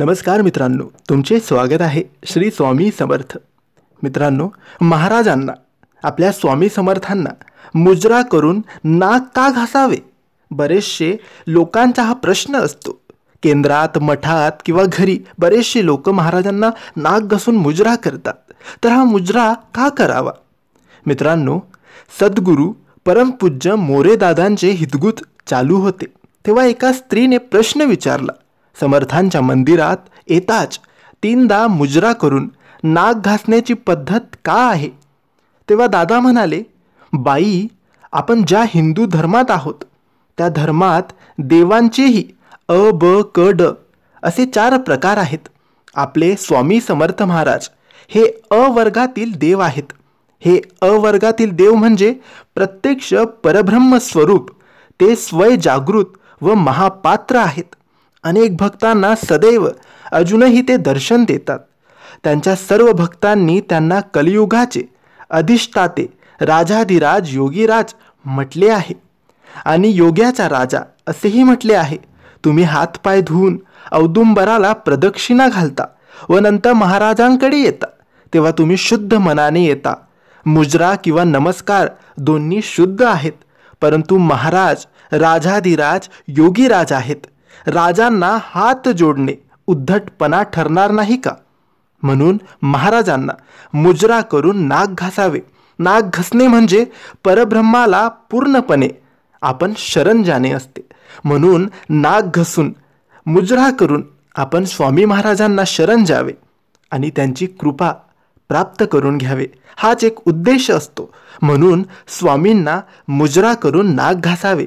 नमस्कार मित्रांनो तुमचे स्वागत आहे श्री स्वामी समर्थ मित्रांनो महाराजांना आपल्या स्वामी समर्थांना मुजरा करून नाक का घासावे बरेचसे लोकांचा हा प्रश्न असतो केंद्रात मठात किंवा घरी बरेचसे लोक महाराजांना नाक घासून मुजरा करतात तर हा मुजरा का करावा मित्रांनो सद्गुरू परमपूज्य मोरेदादांचे हितगुत चालू होते तेव्हा एका स्त्रीने प्रश्न विचारला समर्थांच्या मंदिरात येताच तीनदा मुजरा करून नाक घासण्याची पद्धत का आहे तेव्हा दादा म्हणाले बाई आपण ज्या हिंदू धर्मात आहोत त्या धर्मात देवांचेही अ ब क ड असे चार प्रकार आहेत आपले स्वामी समर्थ महाराज हे अवर्गातील देव आहेत हे अवर्गातील देव म्हणजे प्रत्यक्ष परब्रह्म स्वरूप ते स्वयजागृत व महापात्र आहेत अनेक भक्तांना सदैव अजूनही ते दर्शन देतात त्यांच्या सर्व भक्तांनी त्यांना कलियुगाचे अधिष्ठाते राजाधिराज योगीराज म्हटले आहे आणि योग्याचा राजा असेही म्हटले आहे तुम्ही हातपाय धुवून औदुंबराला प्रदक्षिणा घालता व नंतर महाराजांकडे येता तेव्हा तुम्ही शुद्ध मनाने येता मुजरा किंवा नमस्कार दोन्ही शुद्ध आहेत परंतु महाराज राजाधिराज योगीराज आहेत राजांना हात जोडणे उद्धटपणा ठरणार नाही का म्हणून महाराजांना मुजरा करून नाक घासावे नाक घसणे म्हणजे परब्रह्माला पूर्णपणे आपण शरण जाणे असते म्हणून नाक घसून मुजरा करून आपण स्वामी महाराजांना शरण जावे आणि त्यांची कृपा प्राप्त करून घ्यावे हाच एक उद्देश असतो म्हणून स्वामींना मुजरा करून नाक घासावे